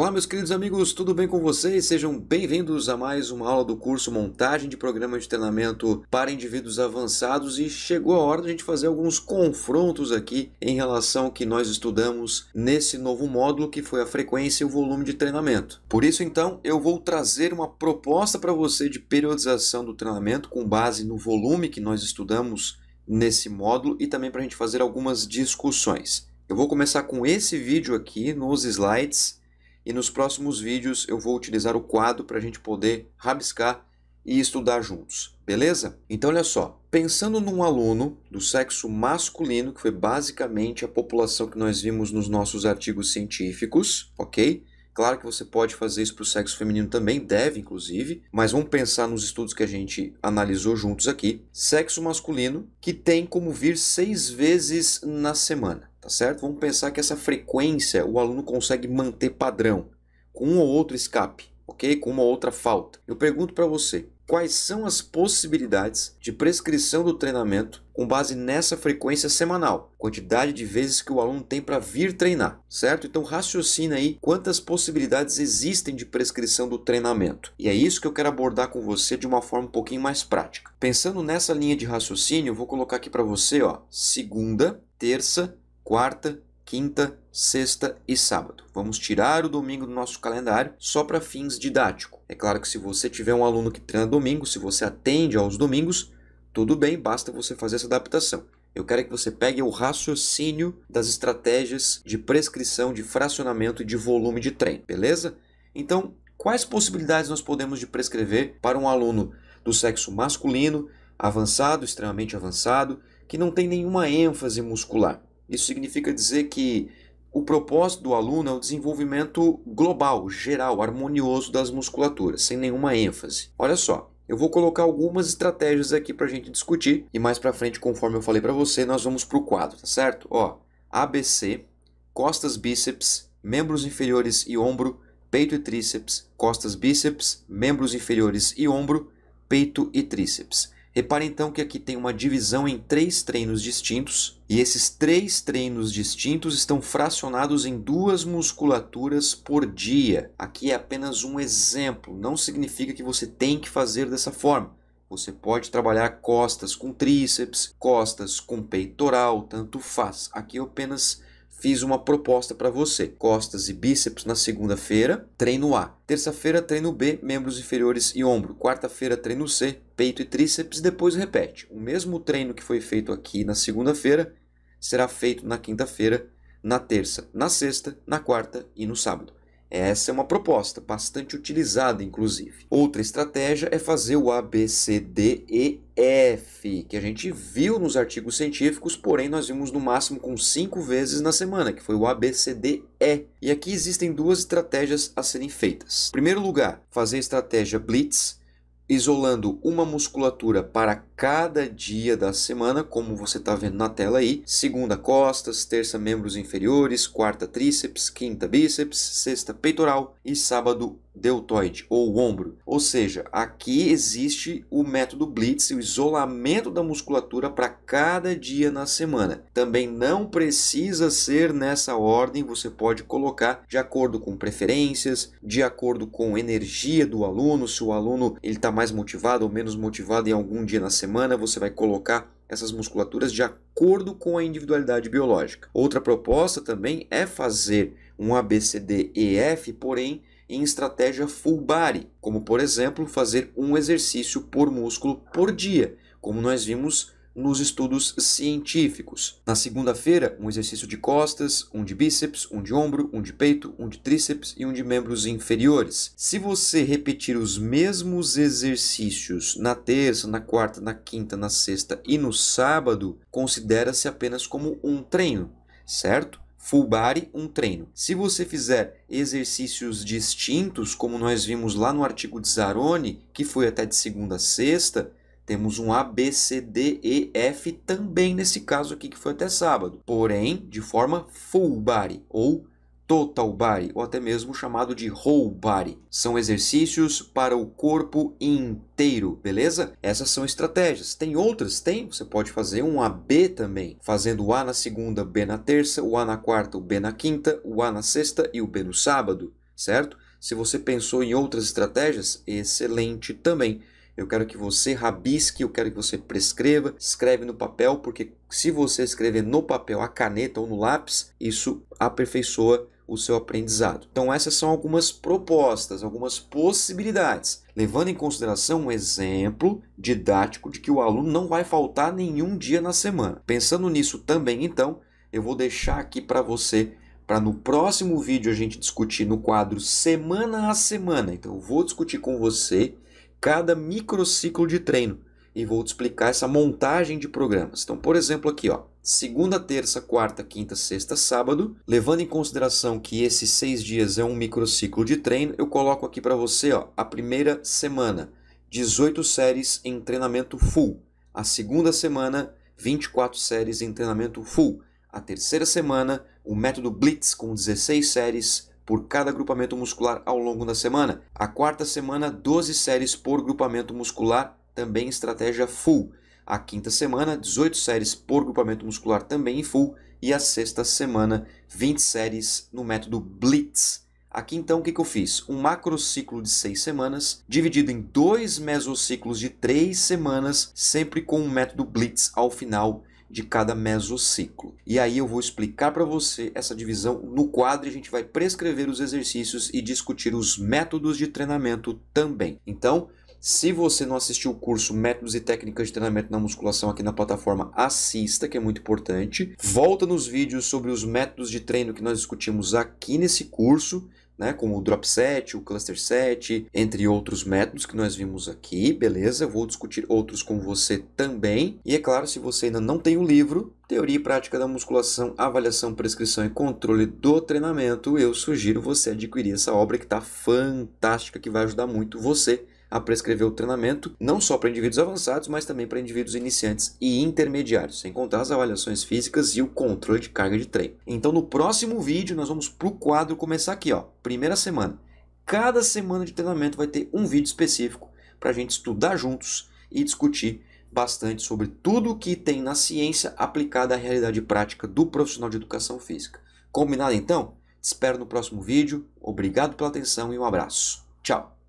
Olá, meus queridos amigos, tudo bem com vocês? Sejam bem-vindos a mais uma aula do curso Montagem de Programa de Treinamento para Indivíduos Avançados e chegou a hora de a gente fazer alguns confrontos aqui em relação ao que nós estudamos nesse novo módulo que foi a frequência e o volume de treinamento. Por isso, então, eu vou trazer uma proposta para você de periodização do treinamento com base no volume que nós estudamos nesse módulo e também para a gente fazer algumas discussões. Eu vou começar com esse vídeo aqui nos slides e nos próximos vídeos eu vou utilizar o quadro para a gente poder rabiscar e estudar juntos, beleza? Então olha só, pensando num aluno do sexo masculino, que foi basicamente a população que nós vimos nos nossos artigos científicos, ok? Claro que você pode fazer isso para o sexo feminino também, deve inclusive, mas vamos pensar nos estudos que a gente analisou juntos aqui. Sexo masculino que tem como vir seis vezes na semana certo? Vamos pensar que essa frequência o aluno consegue manter padrão, com um ou outro escape, ok? Com uma ou outra falta. Eu pergunto para você, quais são as possibilidades de prescrição do treinamento com base nessa frequência semanal, quantidade de vezes que o aluno tem para vir treinar, certo? Então raciocina aí quantas possibilidades existem de prescrição do treinamento. E é isso que eu quero abordar com você de uma forma um pouquinho mais prática. Pensando nessa linha de raciocínio, eu vou colocar aqui para você, ó, segunda, terça, quarta, quinta, sexta e sábado. Vamos tirar o domingo do nosso calendário só para fins didáticos. É claro que se você tiver um aluno que treina domingo, se você atende aos domingos, tudo bem, basta você fazer essa adaptação. Eu quero é que você pegue o raciocínio das estratégias de prescrição, de fracionamento e de volume de treino, beleza? Então, quais possibilidades nós podemos de prescrever para um aluno do sexo masculino, avançado, extremamente avançado, que não tem nenhuma ênfase muscular? Isso significa dizer que o propósito do aluno é o desenvolvimento global, geral, harmonioso das musculaturas, sem nenhuma ênfase. Olha só, eu vou colocar algumas estratégias aqui para a gente discutir e mais para frente, conforme eu falei para você, nós vamos para o quadro, tá certo? Ó, ABC, costas, bíceps, membros inferiores e ombro, peito e tríceps, costas, bíceps, membros inferiores e ombro, peito e tríceps. Repare então que aqui tem uma divisão em três treinos distintos, e esses três treinos distintos estão fracionados em duas musculaturas por dia. Aqui é apenas um exemplo, não significa que você tem que fazer dessa forma. Você pode trabalhar costas com tríceps, costas com peitoral, tanto faz. Aqui eu é apenas fiz uma proposta para você. Costas e bíceps na segunda-feira, treino A. Terça-feira, treino B, membros inferiores e ombro. Quarta-feira, treino C, peito e tríceps. Depois repete. O mesmo treino que foi feito aqui na segunda-feira será feito na quinta-feira, na terça, na sexta, na quarta e no sábado. Essa é uma proposta bastante utilizada, inclusive. Outra estratégia é fazer o ABCDEF, que a gente viu nos artigos científicos, porém nós vimos no máximo com cinco vezes na semana, que foi o ABCDE. E. E aqui existem duas estratégias a serem feitas. Em primeiro lugar, fazer a estratégia Blitz, isolando uma musculatura para cada dia da semana, como você está vendo na tela aí. Segunda, costas, terça, membros inferiores, quarta, tríceps, quinta, bíceps, sexta, peitoral e sábado, deltoide ou ombro. Ou seja, aqui existe o método Blitz, o isolamento da musculatura para cada dia na semana. Também não precisa ser nessa ordem, você pode colocar de acordo com preferências, de acordo com energia do aluno, se o aluno ele está mais motivado ou menos motivado em algum dia na semana, você vai colocar essas musculaturas de acordo com a individualidade biológica. Outra proposta também é fazer um ABCDEF, porém em estratégia full body, como por exemplo fazer um exercício por músculo por dia, como nós vimos nos estudos científicos. Na segunda-feira, um exercício de costas, um de bíceps, um de ombro, um de peito, um de tríceps e um de membros inferiores. Se você repetir os mesmos exercícios na terça, na quarta, na quinta, na sexta e no sábado, considera-se apenas como um treino, certo? full body, um treino. Se você fizer exercícios distintos, como nós vimos lá no artigo de Zaroni, que foi até de segunda a sexta, temos um A, B, C, D, E, F também nesse caso aqui, que foi até sábado. Porém, de forma full body ou total body ou até mesmo chamado de whole body. São exercícios para o corpo inteiro, beleza? Essas são estratégias. Tem outras? Tem. Você pode fazer um AB também, fazendo o A na segunda, B na terça, o A na quarta, o B na quinta, o A na sexta e o B no sábado, certo? Se você pensou em outras estratégias, excelente também. Eu quero que você rabisque, eu quero que você prescreva, escreve no papel, porque se você escrever no papel, a caneta ou no lápis, isso aperfeiçoa o seu aprendizado. Então, essas são algumas propostas, algumas possibilidades, levando em consideração um exemplo didático de que o aluno não vai faltar nenhum dia na semana. Pensando nisso também, então, eu vou deixar aqui para você para no próximo vídeo a gente discutir no quadro semana a semana. Então, eu vou discutir com você cada microciclo de treino e vou te explicar essa montagem de programas. Então, por exemplo, aqui, ó, segunda, terça, quarta, quinta, sexta, sábado. Levando em consideração que esses seis dias é um microciclo de treino, eu coloco aqui para você ó, a primeira semana, 18 séries em treinamento full. A segunda semana, 24 séries em treinamento full. A terceira semana, o método Blitz com 16 séries por cada agrupamento muscular ao longo da semana. A quarta semana, 12 séries por grupamento muscular, também estratégia full. A quinta semana, 18 séries por grupamento muscular também em full. E a sexta semana, 20 séries no método Blitz. Aqui então o que, eu fiz? Um macrociclo de 6 semanas, dividido em dois mesociclos de 3 semanas, sempre com o um método Blitz ao final de cada mesociclo. E aí eu vou explicar para você essa divisão no quadro e a gente vai prescrever os exercícios e discutir os métodos de treinamento também. Então, se você não assistiu o curso Métodos e Técnicas de Treinamento na Musculação aqui na plataforma, assista, que é muito importante. Volta nos vídeos sobre os métodos de treino que nós discutimos aqui nesse curso, né, como o drop set, o cluster set, entre outros métodos que nós vimos aqui, beleza? vou discutir outros com você também. E é claro, se você ainda não tem o livro, Teoria e Prática da Musculação, Avaliação, Prescrição e Controle do Treinamento, eu sugiro você adquirir essa obra que está fantástica, que vai ajudar muito você a prescrever o treinamento não só para indivíduos avançados, mas também para indivíduos iniciantes e intermediários, sem contar as avaliações físicas e o controle de carga de treino. Então no próximo vídeo nós vamos para o quadro começar aqui, ó, primeira semana. Cada semana de treinamento vai ter um vídeo específico para a gente estudar juntos e discutir bastante sobre tudo o que tem na ciência aplicada à realidade prática do profissional de educação física. Combinado então? Te espero no próximo vídeo. Obrigado pela atenção e um abraço. Tchau!